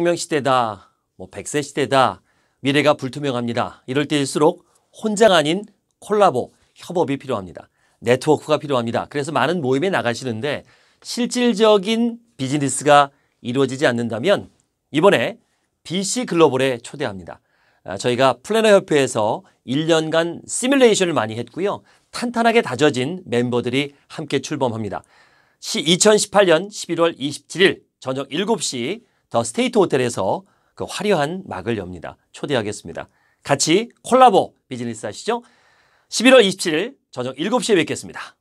혁명시대다, 뭐 100세 시대다, 미래가 불투명합니다. 이럴 때일수록 혼자가 아닌 콜라보, 협업이 필요합니다. 네트워크가 필요합니다. 그래서 많은 모임에 나가시는데 실질적인 비즈니스가 이루어지지 않는다면 이번에 BC 글로벌에 초대합니다. 아, 저희가 플래너 협회에서 1년간 시뮬레이션을 많이 했고요. 탄탄하게 다져진 멤버들이 함께 출범합니다. 2018년 11월 27일 저녁 7시 더 스테이트 호텔에서 그 화려한 막을 엽니다. 초대하겠습니다. 같이 콜라보 비즈니스 하시죠? 11월 27일 저녁 7시에 뵙겠습니다.